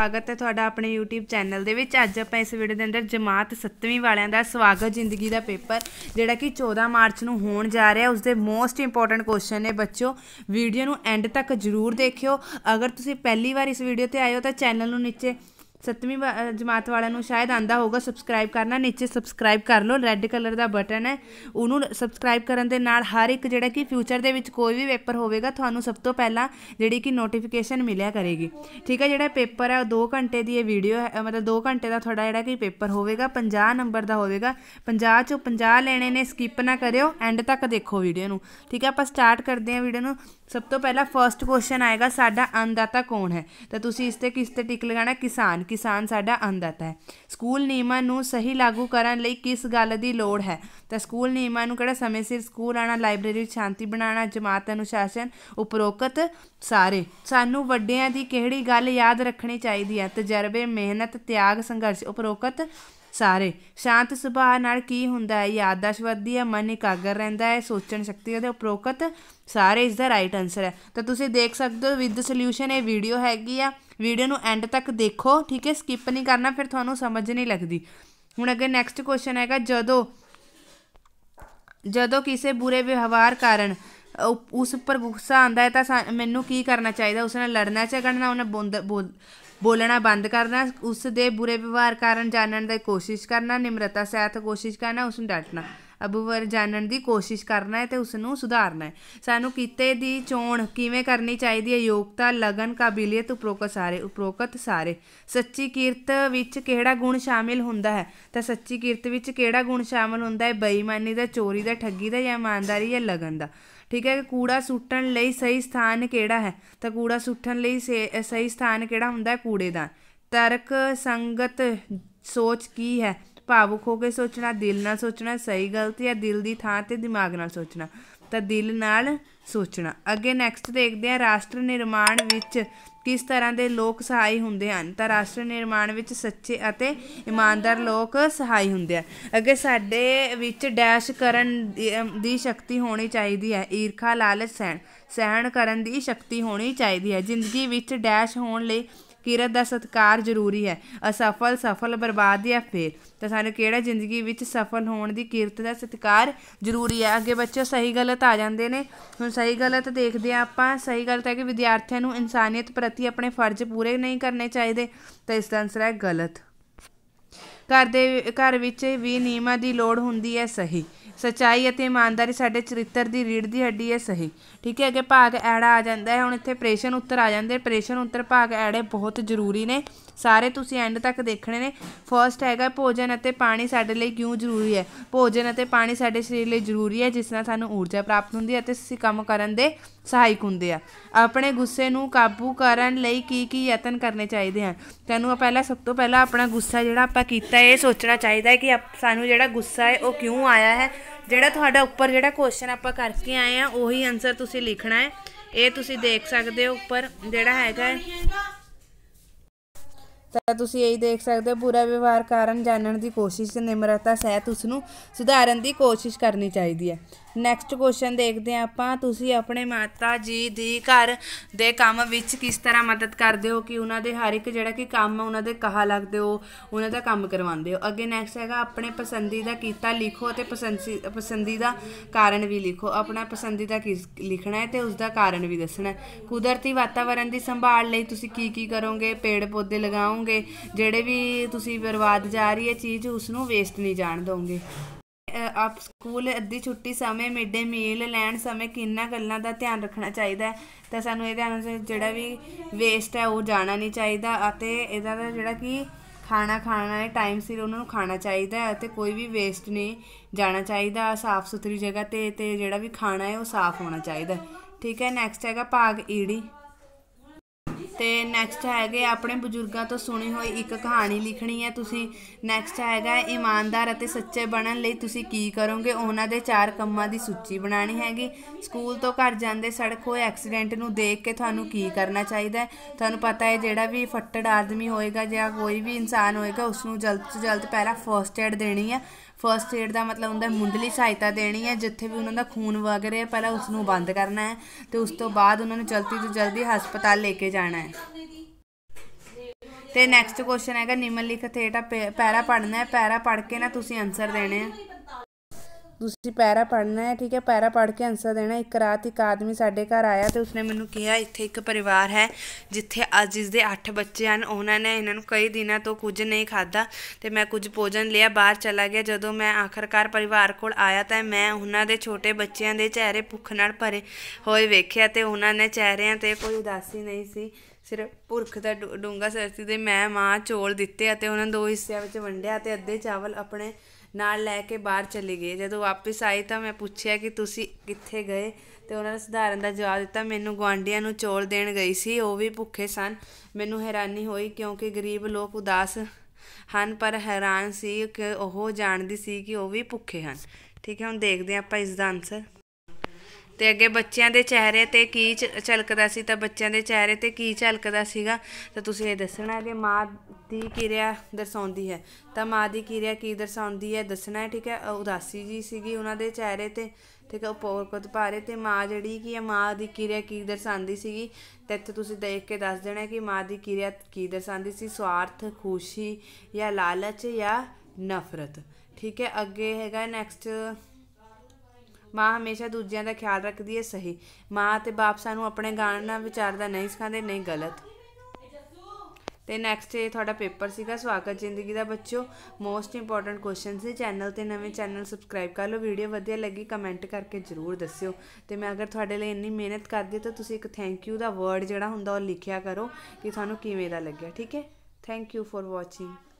ਸਵਾਗਤ ਹੈ ਤੁਹਾਡਾ ਆਪਣੇ YouTube ਚੈਨਲ ਦੇ ਵਿੱਚ ਅੱਜ ਆਪਾਂ ਇਸ ਵੀਡੀਓ ਦੇ ਅੰਦਰ ਜਮਾਤ 7ਵੀਂ ਵਾਲਿਆਂ ਦਾ ਸਵਾਗਤ ਜ਼ਿੰਦਗੀ ਦਾ ਪੇਪਰ ਜਿਹੜਾ ਕਿ 14 ਮਾਰਚ ਨੂੰ ਹੋਣ ਜਾ ਰਿਹਾ ਉਸ ਦੇ ਮੋਸਟ ਇੰਪੋਰਟੈਂਟ ਕੁਐਸਚਨ ਨੇ ਬੱਚੋ ਵੀਡੀਓ ਨੂੰ ਐਂਡ ਤੱਕ ਜ਼ਰੂਰ ਦੇਖਿਓ ਅਗਰ ਤੁਸੀਂ ਪਹਿਲੀ ਵਾਰ ਇਸ ਵੀਡੀਓ ਤੇ ਆਏ ਹੋ ਤਾਂ ਚੈਨਲ ਨੂੰ ਨੀਚੇ ਸੱਤਵੀਂ ਜਮਾਤ ਵਾਲਿਆਂ ਨੂੰ ਸ਼ਾਇਦ ਆਂਦਾ ਹੋਗਾ ਸਬਸਕ੍ਰਾਈਬ ਕਰਨਾ ਨੀਚੇ ਸਬਸਕ੍ਰਾਈਬ ਕਰ ਲਓ ਰੈੱਡ ਕਲਰ ਦਾ ਬਟਨ ਹੈ ਉਹਨੂੰ ਸਬਸਕ੍ਰਾਈਬ ਕਰਨ ਦੇ ਨਾਲ ਹਰ ਇੱਕ ਜਿਹੜਾ ਕਿ ਫਿਊਚਰ ਦੇ ਵਿੱਚ ਕੋਈ ਵੀ ਪੇਪਰ ਹੋਵੇਗਾ ਤੁਹਾਨੂੰ ਸਭ ਤੋਂ ਪਹਿਲਾਂ ਜਿਹੜੀ ਕਿ ਨੋਟੀਫਿਕੇਸ਼ਨ ਮਿਲਿਆ ਕਰੇਗੀ ਠੀਕ ਹੈ ਜਿਹੜਾ ਪੇਪਰ ਹੈ ਉਹ 2 ਘੰਟੇ ਦੀ ਇਹ ਵੀਡੀਓ ਹੈ ਮਤਲਬ 2 ਘੰਟੇ ਦਾ ਤੁਹਾਡਾ ਜਿਹੜਾ ਕਿ ਪੇਪਰ ਹੋਵੇਗਾ 50 ਨੰਬਰ ਦਾ ਹੋਵੇਗਾ 50 ਚੋਂ 50 ਲੈਣੇ ਨੇ ਸਕਿਪ ਨਾ ਕਰਿਓ ਐਂਡ ਤੱਕ ਦੇਖੋ ਵੀਡੀਓ ਨੂੰ ਠੀਕ ਹੈ ਆਪਾਂ ਸਟਾਰਟ ਕਰਦੇ ਹਾਂ ਵੀਡੀਓ ਨੂੰ ਸਭ ਤੋਂ ਪਹਿਲਾਂ ਫਰਸਟ ਕੁਐਸਚਨ ਆਏਗਾ ਸਾਡਾ ਅੰਨਦਾਤਾ ਕੌਣ ਹੈ ਤਾਂ ਤੁਸੀਂ ਇਸ ਤੇ ਕਿਸ ਤੇ ਟਿਕ ਲਗਾਣਾ ਕਿਸਾਨ ਕਿਸਾਨ ਸਾਡਾ ਅੰਦਤ ਹੈ ਸਕੂਲ ਨਿਯਮਾਂ ਨੂੰ ਸਹੀ ਲਾਗੂ ਕਰਨ ਲਈ ਕਿਸ ਗੱਲ ਦੀ ਲੋੜ ਹੈ ਤਾਂ ਸਕੂਲ ਨਿਯਮਾਂ ਨੂੰ ਕਿਹੜਾ ਸਮੇਂ ਸਿਰ ਸਕੂਲ ਆਣਾ ਲਾਇਬ੍ਰੇਰੀ ਸ਼ਾਂਤੀ ਬਣਾਉਣਾ ਜਮਾਤ ਅਨੁਸ਼ਾਸਨ ਉਪਰੋਕਤ ਸਾਰੇ ਸਾਨੂੰ ਵੱਡਿਆਂ ਦੀ ਕਿਹੜੀ ਗੱਲ ਯਾਦ ਰੱਖਣੀ ਚਾਹੀਦੀ ਹੈ ਤਜਰਬੇ ਮਿਹਨਤ ਤਿਆਗ ਸੰਘਰਸ਼ ਉਪਰੋਕਤ ਸਾਰੇ ਸ਼ਾਂਤ ਸੁਭਾਅ ਨਾਲ ਕੀ ਹੁੰਦਾ ਹੈ ਯਾਦਦਾਸ਼ਤ ਵਧਦੀ ਹੈ ਮਨ ਇਕਾਗਰ ਰਹਿੰਦਾ ਹੈ ਸੋਚਣ ਸ਼ਕਤੀ ਉਹਦੇ ਉਪਰੋਕਤ ਸਾਰੇ ਇਸ ਦਾ ਰਾਈਟ ਆਨਸਰ ਹੈ ਤਾਂ ਤੁਸੀਂ ਦੇਖ ਸਕਦੇ ਹੋ ਵਿਦ ਸੋਲੂਸ਼ਨ ਇਹ ਵੀਡੀਓ ਹੈਗੀ ਆ ਵੀਡੀਓ ਨੂੰ ਐਂਡ ਤੱਕ ਦੇਖੋ ਠੀਕ ਹੈ ਸਕਿਪ ਨਹੀਂ ਕਰਨਾ ਫਿਰ ਤੁਹਾਨੂੰ ਸਮਝ ਨਹੀਂ ਲੱਗਦੀ ਹੁਣ ਅੱਗੇ ਨੈਕਸਟ ਕੁਐਸਚਨ ਹੈਗਾ ਜਦੋਂ ਜਦੋਂ ਕਿਸੇ ਬੁਰੇ ਵਿਵਹਾਰ ਕਾਰਨ ਉਸ ਉੱਪਰ ਗੁੱਸਾ ਆਂਦਾ ਹੈ ਤਾਂ ਮੈਨੂੰ ਕੀ ਕਰਨਾ ਚਾਹੀਦਾ ਉਸ ਨਾਲ ਲੜਨਾ ਝਗੜਨਾ ਉਹਨੇ ਬੋਲਣਾ ਬੰਦ ਕਰਨਾ ਉਸ ਦੇ ਬੁਰੇ ਵਿਵਹਾਰ ਕਾਰਨ ਜਾਣਨ ਦੀ ਕੋਸ਼ਿਸ਼ ਕਰਨਾ ਨਿਮਰਤਾ ਸਹਿਤ ਕੋਸ਼ਿਸ਼ ਕਰਨਾ ਉਸ ਨੂੰ ਡਾਂਟਣਾ ਅਬੂਵਰ ਜਾਣਨ ਦੀ ਕੋਸ਼ਿਸ਼ ਕਰਨਾ ਹੈ ਤੇ ਉਸ ਨੂੰ ਸੁਧਾਰਨਾ ਹੈ ਸਾਨੂੰ ਕਿਤੇ ਦੀ ਚੋਣ ਕਿਵੇਂ ਕਰਨੀ ਚਾਹੀਦੀ ਹੈ ਯੋਗਤਾ ਲਗਨ ਕਾਬਲੀਅਤ ਉਪਰੋਕਤ ਸਾਰੇ ਉਪਰੋਕਤ ਸਾਰੇ ਸੱਚੀ ਕੀਰਤ ਵਿੱਚ ਕਿਹੜਾ ਗੁਣ ਸ਼ਾਮਿਲ ਹੁੰਦਾ ਹੈ ਤਾਂ ਸੱਚੀ ਕੀਰਤ ਵਿੱਚ ਕਿਹੜਾ ਗੁਣ ਸ਼ਾਮਿਲ ਹੁੰਦਾ ਹੈ ਬੇਈਮਾਨੀ ਦਾ ਚੋਰੀ ਦਾ ਠੱਗੀ ਦਾ ਜਾਂ ਇਮਾਨਦਾਰੀ ਜਾਂ ਲਗਨ ਦਾ ਠੀਕ ਹੈ ਕਿ ਕੂੜਾ ਸੁੱਟਣ ਲਈ ਸਹੀ ਸਥਾਨ ਕਿਹੜਾ ਹੈ ਤਾਂ ਕੂੜਾ ਸੁੱਟਣ ਲਈ ਸਹੀ ਸਥਾਨ ਕਿਹੜਾ ਹੁੰਦਾ ਹੈ ਕੂੜੇਦਾਨ ਤਰਕ ਸੰਗਤ ਸੋਚ ਕੀ ਹੈ ਭਾਵੁਕ ਹੋ ਕੇ ਸੋਚਣਾ ਦਿਲ ਨਾਲ ਸੋਚਣਾ ਸਹੀ ਗਲਤ ਜਾਂ ਦਿਲ ਦੀ ਥਾਂ ਤੇ ਦਿਮਾਗ ਨਾਲ ਸੋਚਣਾ ਤਾਂ ਦਿਲ ਨਾਲ ਸੋਚਣਾ ਅੱਗੇ ਨੈਕਸਟ ਦੇਖਦੇ ਆ ਰਾਸ਼ਟਰ ਨਿਰਮਾਣ ਵਿੱਚ ਕਿਸ ਤਰ੍ਹਾਂ ਦੇ ਲੋਕ ਸਹਾਈ ਹੁੰਦੇ ਹਨ ਤਾਂ ਰਾਸ਼ਟਰ ਨਿਰਮਾਣ ਵਿੱਚ ਸੱਚੇ ਅਤੇ ਇਮਾਨਦਾਰ ਲੋਕ ਸਹਾਈ ਹੁੰਦੇ ਆ ਅੱਗੇ ਸਾਡੇ ਵਿੱਚ ਡੈਸ਼ ਕਰਨ ਦੀ ਸ਼ਕਤੀ ਹੋਣੀ ਚਾਹੀਦੀ ਹੈ ਈਰਖਾ ਲਾਲਚ ਸਹਿਣ ਸਹਿਣ ਕਰਨ ਦੀ ਸ਼ਕਤੀ ਹੋਣੀ ਚਾਹੀਦੀ ਹੈ ਜ਼ਿੰਦਗੀ ਵਿੱਚ ਡੈਸ਼ ਹੋਣ ਲਈ ਕਿਰਤ ਦਾ ਸਤਕਾਰ ਜ਼ਰੂਰੀ ਹੈ ਅਸਫਲ ਸਫਲ ਬਰਬਾਦ ਜਾਂ ਫੇਰ ਤਾਂ ਸਾਨੂੰ ਕਿਹੜਾ ਜ਼ਿੰਦਗੀ ਵਿੱਚ ਸਫਲ ਹੋਣ ਦੀ ਕਿਰਤ ਦਾ ਸਤਕਾਰ ਜ਼ਰੂਰੀ ਹੈ ਅੱਗੇ ਬੱਚੇ ਸਹੀ ਗਲਤ ਆ ਜਾਂਦੇ ਨੇ ਹੁਣ ਸਹੀ ਗਲਤ ਦੇਖਦੇ ਆ ਆਪਾਂ ਸਹੀ ਗਲਤ ਹੈ ਕਿ ਵਿਦਿਆਰਥੀਆਂ ਨੂੰ ਇਨਸਾਨੀਅਤ ਪ੍ਰਤੀ ਆਪਣੇ ਫਰਜ਼ ਪੂਰੇ ਨਹੀਂ ਕਰਨੇ ਚਾਹੀਦੇ ਤਾਂ ਇਸ ਦਾ ਆਨਸਰ ਹੈ ਗਲਤ ਘਰ ਦੇ ਘਰ ਵਿੱਚ ਵੀ ਨਿਯਮਾਂ ਦੀ ਲੋੜ ਹੁੰਦੀ ਹੈ ਸਹੀ ਸਚਾਈ ਅਤੇ ਇਮਾਨਦਾਰੀ ਸਾਡੇ ਚਰਿੱਤਰ ਦੀ ਰੀੜ ਦੀ ਹੱਡੀ ਹੈ ਸਹੀ ਠੀਕ ਹੈ ਅੱਗੇ ਭਾਗ ਐੜਾ ਆ ਜਾਂਦਾ ਹੈ ਹੁਣ ਇੱਥੇ ਪ੍ਰੇਸ਼ਨ ਉੱਤਰ ਆ ਜਾਂਦੇ ਪ੍ਰੇਸ਼ਨ ਉੱਤਰ ਭਾਗ ਐੜੇ ਬਹੁਤ ਜ਼ਰੂਰੀ ਨੇ ਸਾਰੇ ਤੁਸੀਂ ਐਂਡ ਤੱਕ ਦੇਖਣੇ ਨੇ ਫਰਸਟ ਹੈਗਾ ਭੋਜਨ ਅਤੇ ਪਾਣੀ ਸਾਡੇ ਲਈ ਕਿਉਂ ਜ਼ਰੂਰੀ ਹੈ ਭੋਜਨ ਅਤੇ ਪਾਣੀ ਸਾਡੇ ਸਰੀਰ ਲਈ ਜ਼ਰੂਰੀ ਹੈ ਜਿਸ ਨਾਲ ਸਾਨੂੰ ਊਰਜਾ ਪ੍ਰਾਪਤ ਹੁੰਦੀ ਹੈ ਅਤੇ ਅਸੀਂ ਕੰਮ ਕਰਨ ਦੇ ਸਹਾਇਕ ਹੁੰਦੇ ਆ ਆਪਣੇ ਗੁੱਸੇ ਨੂੰ ਕਾਬੂ ਕਰਨ ਲਈ ਕੀ ਕੀ ਯਤਨ ਕਰਨੇ ਚਾਹੀਦੇ ਹਨ ਤੈਨੂੰ ਆ ਪਹਿਲਾਂ ਸਭ ਤੋਂ ਪਹਿਲਾਂ ਆਪਣਾ ਗੁੱਸਾ ਜਿਹੜਾ ਆਪਾਂ ਕੀਤਾ ਇਹ ਸੋਚਣਾ ਚਾਹੀਦਾ ਹੈ ਕਿ ਸਾਨੂੰ ਜਿਹੜਾ ਗੁੱਸਾ ਹੈ ਉਹ ਕਿਉਂ ਆਇਆ ਹੈ ਜਿਹੜਾ ਤੁਹਾਡਾ ਉੱਪਰ ਜਿਹੜਾ ਕੁਐਸਚਨ ਆਪਾਂ ਕਰਕੇ ਆਏ ਆ ਉਹੀ ਆਨਸਰ ਤੁਸੀਂ ਲਿਖਣਾ ਹੈ ਇਹ ਤੁਸੀਂ ਦੇਖ ਸਕਦੇ ਹੋ ਉੱਪਰ ਜਿਹੜਾ ਹੈਗਾ ਤਾਂ ਤੁਸੀਂ ਇਹ ਦੇਖ ਸਕਦੇ ਹੋ ਪੂਰਾ ਵਿਵਹਾਰ ਕਾਰਨ ਜਾਣਨ ਦੀ ਕੋਸ਼ਿਸ਼ ਨਿਮਰਤਾ ਸਹਿਤ ਉਸ ਨੂੰ ਸੁਧਾਰਨ ਦੀ ਕੋਸ਼ਿਸ਼ ਕਰਨੀ ਚਾਹੀਦੀ ਹੈ ਨੈਕਸਟ ਕੁਐਸਚਨ ਦੇਖਦੇ ਹਾਂ ਆਪਾਂ ਤੁਸੀਂ ਆਪਣੇ ਮਾਤਾ ਜੀ ਦੀ ਘਰ ਦੇ ਕੰਮ ਵਿੱਚ ਕਿਸ ਤਰ੍ਹਾਂ ਮਦਦ ਕਰਦੇ ਹੋ ਕਿ ਉਹਨਾਂ ਦੇ ਹਰ ਇੱਕ ਜਿਹੜਾ ਕਿ ਕੰਮ ਉਹਨਾਂ ਦੇ ਕਹਾ ਲੱਗਦੇ ਹੋ ਉਹਨਾਂ ਦਾ ਕੰਮ ਕਰਵਾਉਂਦੇ ਹੋ ਅੱਗੇ ਨੈਕਸਟ ਹੈਗਾ ਆਪਣੇ ਪਸੰਦੀਦਾ ਕੀਤਾ ਲਿਖੋ ਅਤੇ ਪਸੰਦੀਦਾ ਕਾਰਨ ਵੀ ਲਿਖੋ ਆਪਣਾ ਪਸੰਦੀਦਾ ਕੀ ਲਿਖਣਾ ਹੈ ਤੇ ਉਸ ਦਾ ਕਾਰਨ ਵੀ ਦੱਸਣਾ ਹੈ ਕੁਦਰਤੀ ਵਾਤਾਵਰਣ ਦੀ ਸੰਭਾਲ ਲਈ ਤੁਸੀਂ ਕੀ ਕੀ ਕਰੋਗੇ ਪੇੜ ਪੌਦੇ ਲਗਾਓਗੇ ਜਿਹੜੇ ਵੀ ਤੁਸੀਂ ਬਰਬਾਦ ਜਾ ਰਹੀ ਹੈ ਚੀਜ਼ ਉਸ ਨੂੰ ਵੇਸਟ ਨਹੀਂ ਜਾਣ ਦੋਗੇ ਆਪ ਸਕੂਲ ਅੱਧੀ ਛੁੱਟੀ ਸਮੇਂ ਮਿੱਡੇ ਮੀਲ ਲੈਣ ਸਮੇਂ ਕਿੰਨਾ ਗੱਲਾਂ ਦਾ ਧਿਆਨ ਰੱਖਣਾ ਚਾਹੀਦਾ ਹੈ ਤਾਂ ਸਾਨੂੰ ਇਹ ਧਿਆਨ ਜਿਹੜਾ ਵੀ ਵੇਸਟ ਹੈ ਉਹ ਜਾਣਾ ਨਹੀਂ ਚਾਹੀਦਾ ਅਤੇ ਇਹਦਾ ਦਾ ਜਿਹੜਾ ਕਿ ਖਾਣਾ ਖਾਣਾ ਹੈ ਟਾਈਮ ਸਿਰ ਉਹਨਾਂ ਨੂੰ ਖਾਣਾ ਚਾਹੀਦਾ ਹੈ ਅਤੇ ਕੋਈ ਵੀ ਵੇਸਟ ਨਹੀਂ ਜਾਣਾ ਚਾਹੀਦਾ ਸਾਫ਼ ਸੁਥਰੀ ਜਗ੍ਹਾ ਤੇ ਤੇ ਜਿਹੜਾ ਵੀ ਖਾਣਾ ਹੈ ਉਹ ਸਾਫ਼ ਹੋਣਾ ਚਾਹੀਦਾ ਠੀਕ ਹੈ ਨੈਕਸਟ ਹੈਗਾ ਭਾਗ ਈੜੀ ਤੇ ਨੈਕਸਟ ਹੈਗੇ ਆਪਣੇ ਬਜ਼ੁਰਗਾਂ ਤੋਂ ਸੁਣੀ ਹੋਈ ਇੱਕ ਕਹਾਣੀ ਲਿਖਣੀ ਹੈ ਤੁਸੀਂ ਨੈਕਸਟ ਹੈਗਾ ਇਮਾਨਦਾਰ ਅਤੇ ਸੱਚੇ ਬਣਨ ਲਈ ਤੁਸੀਂ ਕੀ ਕਰੋਗੇ ਉਹਨਾਂ ਦੇ ਚਾਰ ਕੰਮਾਂ ਦੀ ਸੂਚੀ ਬਣਾਣੀ ਹੈਗੀ ਸਕੂਲ ਤੋਂ ਘਰ ਜਾਂਦੇ ਸੜਕ ਹੋਏ ਐਕਸੀਡੈਂਟ ਨੂੰ ਦੇਖ ਕੇ ਤੁਹਾਨੂੰ ਕੀ ਕਰਨਾ ਚਾਹੀਦਾ ਹੈ ਤੁਹਾਨੂੰ ਪਤਾ ਹੈ ਜਿਹੜਾ ਵੀ ਫੱਟੜ ਆਦਮੀ ਹੋਏਗਾ ਜਾਂ ਕੋਈ ਵੀ ਇਨਸਾਨ ਹੋਏਗਾ ਉਸ ਨੂੰ ਜਲਦ ਤੋਂ ਜਲਦ ਪਹਿਲਾਂ ਫਰਸਟ ਏਡ ਦੇਣੀ ਹੈ ਫਰਸਟ ਏਡ ਦਾ ਮਤਲਬ ਹੁੰਦਾ ਮੁੰਡਲੀ ਸਹਾਇਤਾ ਦੇਣੀ ਹੈ ਜਿੱਥੇ ਵੀ ਉਹਨਾਂ ਦਾ ਖੂਨ ਵਗ ਰਿਹਾ ਪਹਿਲਾਂ ਉਸ ਨੂੰ ਬੰਦ ਕਰਨਾ ਹੈ ਤੇ ਉਸ ਤੋਂ ਬਾਅਦ ਉਹਨਾਂ ਨੂੰ ਜਲਦੀ ਤੋਂ ਜਲਦੀ ਹਸਪਤਾਲ ਲੈ ਕੇ ਜਾਣਾ ਹੈ ਹੈ ਤੇ ਨੈਕਸਟ ਕੁਐਸਚਨ ਹੈਗਾ ਨਿਮਨਲਿਖਤ ਥੇਟਾ ਪੈਰਾ ਪੜਨਾ ਹੈ ਪੈਰਾ ਪੜ ਕੇ ਨਾ ਤੁਸੀਂ ਆਨਸਰ ਦੇਣੇ ਆ ਤੁਸੀਂ ਪੈਰਾ ਪੜਨਾ ਹੈ ਠੀਕ ਹੈ ਪੈਰਾ ਪੜ ਕੇ ਆਨਸਰ ਦੇਣਾ ਇੱਕ ਰਾਤ ਇੱਕ ਆਦਮੀ ਸਾਡੇ ਘਰ ਆਇਆ ਤੇ ਉਸਨੇ ਮੈਨੂੰ ਕਿਹਾ ਇੱਥੇ ਇੱਕ ਪਰਿਵਾਰ ਹੈ ਜਿੱਥੇ ਅੱਜ ਜਿਸ ਦੇ 8 ਬੱਚੇ ਹਨ ਉਹਨਾਂ ਨੇ ਇਹਨਾਂ ਨੂੰ ਕਈ ਦਿਨਾਂ ਤੋਂ ਕੁਝ ਨਹੀਂ ਖਾਦਾ ਤੇ ਮੈਂ ਕੁਝ ਭੋਜਨ ਲਿਆ ਬਾਹਰ ਚਲਾ ਗਿਆ ਜਦੋਂ ਮੈਂ ਆਖਰਕਾਰ ਪਰਿਵਾਰ ਕੋਲ ਆਇਆ ਤਾਂ ਮੈਂ ਉਹਨਾਂ ਦੇ ਛੋਟੇ ਬੱਚਿਆਂ ਦੇ ਚਿਹਰੇ ਭੁੱਖ ਨਾਲ ਭਰੇ ਹੋਏ ਵੇਖਿਆ ਤੇ ਉਹਨਾਂ ਨੇ ਚਿਹਰਿਆਂ ਤੇ ਕੋਈ ਉਦਾਸੀ ਨਹੀਂ ਸੀ ਸਿਰ ਪੁਰਖ ਦਾ ਡੂੰਗਾ ਸਰਸਤੀ ਦੇ ਮੈਂ ਮਾਂ ਚੋਲ ਦਿੱਤੇ ਅਤੇ ਉਹਨਾਂ ਦੋ ਹਿੱਸਿਆਂ ਵਿੱਚ ਵੰਡਿਆ ਅਤੇ ਅੱਧੇ ਚਾਵਲ ਆਪਣੇ ਨਾਲ ਲੈ ਕੇ ਬਾਹਰ ਚਲੇ ਗਏ ਜਦੋਂ ਵਾਪਸ ਆਏ ਤਾਂ ਮੈਂ ਪੁੱਛਿਆ ਕਿ ਤੁਸੀਂ ਕਿੱਥੇ ਗਏ ਤੇ ਉਹਨਾਂ ਨੇ ਸਧਾਰਨ ਦਾ ਜਵਾਬ ਦਿੱਤਾ ਮੈਨੂੰ ਗਵਾਂਡੀਆਂ ਨੂੰ ਚੋਲ ਦੇਣ ਗਈ ਸੀ ਉਹ ਵੀ ਭੁੱਖੇ ਸਨ ਮੈਨੂੰ ਹੈਰਾਨੀ ਹੋਈ ਕਿਉਂਕਿ ਗਰੀਬ ਲੋਕ ਉਦਾਸ ਹਨ ਪਰ ਹੈਰਾਨ ਸੀ ਕਿ ਉਹ ਜਾਣਦੀ ਸੀ ਕਿ ਉਹ ਵੀ ਭੁੱਖੇ ਹਨ ਠੀਕ ਹੈ ਹੁਣ ਦੇਖਦੇ ਆਪਾਂ ਇਸ ਦਾ ਆਨਸਰ ਤੇ ਅੱਗੇ ਬੱਚਿਆਂ ਦੇ ਚਿਹਰੇ ਤੇ ਕੀ ਝਲਕਦਾ ਸੀ ਤਾਂ ਬੱਚਿਆਂ ਦੇ ਚਿਹਰੇ ਤੇ ਕੀ ਝਲਕਦਾ ਸੀਗਾ ਤਾਂ ਤੁਸੀਂ ਇਹ ਦੱਸਣਾ ਕਿ ਮਾਂ ਦੀ ਕਿਰਿਆ ਦਰਸਾਉਂਦੀ ਹੈ ਤਾਂ ਮਾਂ ਦੀ ਕਿਰਿਆ ਕੀ ਦਰਸਾਉਂਦੀ ਹੈ ਦੱਸਣਾ ਹੈ ਠੀਕ ਹੈ ਉਦਾਸੀ ਜੀ ਸੀਗੀ ਉਹਨਾਂ ਦੇ ਚਿਹਰੇ ਤੇ ਠੀਕ ਹੈ ਉਪਰਕਤ ਭਾਰੇ ਤੇ ਮਾਂ ਜਿਹੜੀ ਕੀ ਹੈ ਮਾਂ ਦੀ ਕਿਰਿਆ ਕੀ ਦਰਸਾਉਂਦੀ ਸੀਗੀ ਤੇ ਇੱਥੇ ਤੁਸੀਂ ਦੇਖ ਕੇ ਦੱਸ ਦੇਣਾ ਕਿ ਮਾਂ ਦੀ ਕਿਰਿਆ ਕੀ ਦਰਸਾਉਂਦੀ ਸੀ ਸਵਾਰਥ ਖੁਸ਼ੀ ਜਾਂ ਲਾਲਚ ਜਾਂ ਨਫ਼ਰਤ ਠੀਕ ਹੈ ਅੱਗੇ ਹੈਗਾ ਨੈਕਸਟ ਮਾਂ ਹਮੇਸ਼ਾ ਦੂਜਿਆਂ ਦਾ ਖਿਆਲ ਰੱਖਦੀ ਹੈ ਸਹੀ ਮਾਂ ਤੇ ਬਾਪ ਸਾਨੂੰ ਆਪਣੇ ਗਾਣ ਨਾਲ ਵਿਚਾਰਦਾ ਨਹੀਂ ਸਿਖਾਉਂਦੇ ਨਹੀਂ ਗਲਤ ਤੇ ਨੈਕਸਟ ਇਹ ਤੁਹਾਡਾ ਪੇਪਰ ਸੀਗਾ ਸਵਾਗਤ ਜ਼ਿੰਦਗੀ ਦਾ ਬੱਚੋ ਮੋਸਟ ਇੰਪੋਰਟੈਂਟ ਕੁਐਸਚਨ ਸੀ ਚੈਨਲ ਤੇ ਨਵੇਂ ਚੈਨਲ ਸਬਸਕ੍ਰਾਈਬ ਕਰ ਲਓ ਵੀਡੀਓ ਵਧੀਆ ਲੱਗੀ ਕਮੈਂਟ ਕਰਕੇ ਜਰੂਰ ਦੱਸਿਓ ਤੇ ਮੈਂ ਅਗਰ ਤੁਹਾਡੇ ਲਈ ਇੰਨੀ ਮਿਹਨਤ ਕਰਦੀ ਤਾਂ ਤੁਸੀਂ ਇੱਕ ਥੈਂਕ ਯੂ ਦਾ ਵਰਡ ਜਿਹੜਾ ਹੁੰਦਾ ਉਹ ਲਿਖਿਆ ਕਰੋ ਕਿ ਤੁਹਾਨੂੰ ਕਿਵੇਂ ਦਾ ਲੱਗਿਆ ਠੀਕ ਹੈ ਥੈਂਕ ਯੂ ਫॉर ਵਾਚਿੰਗ